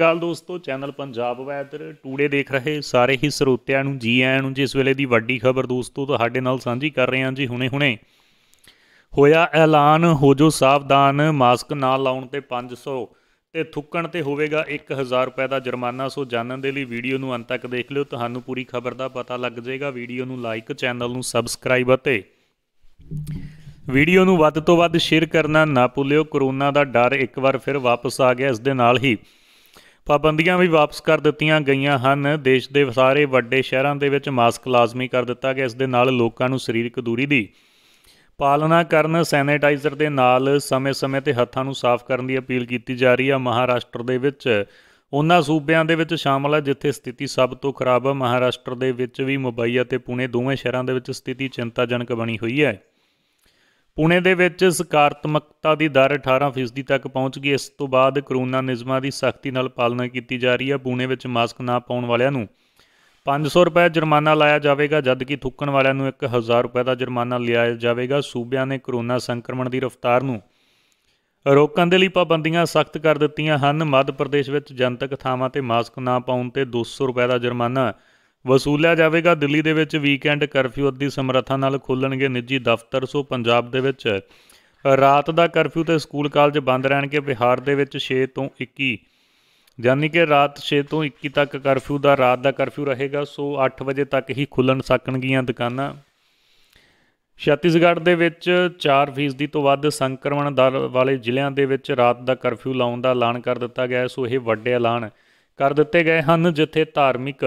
ਗੱਲ ਦੋਸਤੋ channel Punjab weather today ਦੇਖ ਰਹੇ ਸਾਰੇ ਹੀ ਸਰੋਤਿਆਂ ਨੂੰ ਜੀ ਆਇਆਂ ਨੂੰ ਜਿਸ ਵੇਲੇ ਦੀ ਵੱਡੀ ਖਬਰ ਦੋਸਤੋ ਤੁਹਾਡੇ ਨਾਲ ਸਾਂਝੀ ਕਰ ਰਹੇ ਹਾਂ ਜੀ ਹੁਣੇ-ਹੁਣੇ ਹੋਇਆ ਐਲਾਨ ਹੋ ਜੋ ਸਾਵਧਾਨ ਮਾਸਕ ਨਾ ਲਾਉਣ ਤੇ 500 ਤੇ ਥੁੱਕਣ ਤੇ ਹੋਵੇਗਾ 1000 ਰੁਪਏ ਦਾ ਜੁਰਮਾਨਾ ਸੋ ਜਾਣਨ ਦੇ ਲਈ ਵੀਡੀਓ ਨੂੰ ਅੰਤ ਤੱਕ ਦੇਖ ਲਿਓ ਤੁਹਾਨੂੰ ਪੂਰੀ ਖਬਰ ਦਾ ਪਤਾ ਲੱਗ ਜਾਏਗਾ ਵੀਡੀਓ ਨੂੰ ਲਾਈਕ ਚੈਨਲ ਨੂੰ ਸਬਸਕ੍ਰਾਈਬ ਅਤੇ ਵੀਡੀਓ ਨੂੰ ਵੱਧ ਤੋਂ ਵੱਧ ਸ਼ੇਅਰ ਕਰਨਾ ਨਾ ਭੁੱਲਿਓ ਕਰੋਨਾ ਦਾ ਡਰ ਇੱਕ ਵਾਰ ਫਿਰ ਵਾਪਸ ਆ ਗਿਆ ਇਸ ਦੇ ਨਾਲ ਹੀ ਪਾਬੰਦੀਆਂ ਵੀ ਵਾਪਸ ਕਰ ਦਿੱਤੀਆਂ ਗਈਆਂ ਹਨ ਦੇਸ਼ ਦੇ ਸਾਰੇ ਵੱਡੇ ਸ਼ਹਿਰਾਂ ਦੇ ਵਿੱਚ ਮਾਸਕ ਲਾਜ਼ਮੀ ਕਰ ਦਿੱਤਾ ਗਿਆ ਇਸ ਦੇ ਨਾਲ ਲੋਕਾਂ ਨੂੰ ਸਰੀਰਕ ਦੂਰੀ ਦੀ ਪਾਲਣਾ ਕਰਨ ਸੈਨੀਟਾਈਜ਼ਰ ਦੇ ਨਾਲ ਸਮੇਂ-ਸਮੇਂ ਤੇ ਹੱਥਾਂ ਨੂੰ ਸਾਫ਼ ਕਰਨ ਦੀ ਅਪੀਲ ਕੀਤੀ ਜਾ ਰਹੀ ਹੈ ਮਹਾਰਾਸ਼ਟਰ ਦੇ ਵਿੱਚ ਉਹਨਾਂ ਸੂਬਿਆਂ ਦੇ ਵਿੱਚ ਸ਼ਾਮਲ ਹੈ ਜਿੱਥੇ ਸਥਿਤੀ ਸਭ ਤੋਂ ਖਰਾਬ ਹੈ ਮਹਾਰਾਸ਼ਟਰ ਦੇ ਵਿੱਚ ਵੀ ਮੁੰਬਈ ਅਤੇ ਪੁਣੇ ਦੋਵੇਂ ਸ਼ਹਿਰਾਂ ਦੇ ਵਿੱਚ ਸਥਿਤੀ ਚਿੰਤਾਜਨਕ ਬਣੀ ਹੋਈ ਹੈ ਪੁਣੇ ਦੇ ਵਿੱਚ ਸਕਾਰਾਤਮਕਤਾ ਦੀ ਦਰ 18% ਤੱਕ ਪਹੁੰਚ ਗਈ ਇਸ ਤੋਂ ਬਾਅਦ ਕਰੋਨਾ ਨਿਯਮਾਂ ਦੀ ਸਖਤੀ ਨਾਲ ਪਾਲਣਾ ਕੀਤੀ ਜਾ ਰਹੀ ਹੈ ਪੁਣੇ ਵਿੱਚ ਮਾਸਕ ਨਾ ਪਾਉਣ ਵਾਲਿਆਂ ਨੂੰ 500 ਰੁਪਏ ਜੁਰਮਾਨਾ ਲਾਇਆ ਜਾਵੇਗਾ ਜਦਕਿ ਥੁੱਕਣ ਵਾਲਿਆਂ ਨੂੰ 1000 ਰੁਪਏ ਦਾ ਜੁਰਮਾਨਾ ਲਿਆ ਜਾਵੇਗਾ ਸੂਬਿਆਂ ਨੇ ਕਰੋਨਾ ਸੰਕਰਮਣ ਦੀ ਰਫ਼ਤਾਰ ਨੂੰ ਰੋਕਣ ਦੇ ਲਈ ਪਾਬੰਦੀਆਂ ਸਖਤ ਕਰ ਦਿੱਤੀਆਂ ਹਨ ਮੱਧ ਪ੍ਰਦੇਸ਼ ਵਿੱਚ ਜਨਤਕ ਥਾਵਾਂ ਤੇ ਮਾਸਕ ਨਾ ਪਾਉਣ ਤੇ 200 ਰੁਪਏ ਦਾ ਜੁਰਮਾਨਾ ਵਸੂਲਿਆ ਜਾਵੇਗਾ ਦਿੱਲੀ ਦੇ ਵਿੱਚ ਵੀਕਐਂਡ ਕਰਫਿਊ ਦੀ ਸਮਰੱਥਾ ਨਾਲ ਖੋਲਣਗੇ ਨਿੱਜੀ ਦਫ਼ਤਰ ਸੋ ਪੰਜਾਬ ਦੇ ਵਿੱਚ ਰਾਤ ਦਾ ਕਰਫਿਊ ਤੇ ਸਕੂਲ ਕਾਲਜ ਬੰਦ ਰਹਿਣਗੇ ਬਿਹਾਰ ਦੇ ਵਿੱਚ 6 ਤੋਂ 21 ਯਾਨੀ ਕਿ ਰਾਤ 6 ਤੋਂ 21 ਤੱਕ ਕਰਫਿਊ ਦਾ ਰਾਤ ਦਾ ਕਰਫਿਊ ਰਹੇਗਾ ਸੋ 8 ਵਜੇ ਤੱਕ ਹੀ ਖੁੱਲਣ ਸਕਣਗੀਆਂ ਦੁਕਾਨਾਂ ਛੱਤੀਸਗੜ੍ਹ ਦੇ ਵਿੱਚ 4% ਫੀਸਦੀ ਤੋਂ ਵੱਧ ਸੰਕਰਮਣ ਦਰ ਵਾਲੇ ਜ਼ਿਲ੍ਹਿਆਂ ਦੇ ਵਿੱਚ ਰਾਤ ਦਾ ਕਰਫਿਊ ਲਾਉਣ ਦਾ ਐਲਾਨ ਕਰ ਦਿੱਤਾ ਗਿਆ ਸੋ ਇਹ ਵੱਡੇ ਐਲਾਨ ਕਰ ਦਿੱਤੇ ਗਏ ਹਨ ਜਿੱਥੇ ਧਾਰਮਿਕ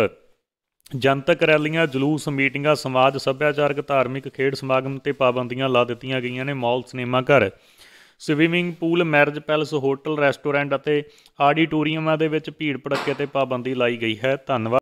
ਜਨਤਕ ਰੈਲੀਆਂ ਜਲੂਸ ਮੀਟਿੰਗਾਂ ਸਮਾਜ ਸੱਭਿਆਚਾਰਕ ਧਾਰਮਿਕ ਖੇਡ ਸਮਾਗਮ ਤੇ ਪਾਬੰਦੀਆਂ ਲਾ ਦਿੱਤੀਆਂ ਗਈਆਂ ਨੇ ਮਾਲ ਸਿਨੇਮਾ ਘਰ swimming pool marriage palace hotel restaurant ਅਤੇ ਆਡੀਟੋਰੀਅਮਾਂ ਦੇ ਵਿੱਚ ਭੀੜ ਭੜੱਕੇ ਤੇ ਪਾਬੰਦੀ ਲਾਈ ਗਈ ਹੈ ਧੰਨਵਾਦ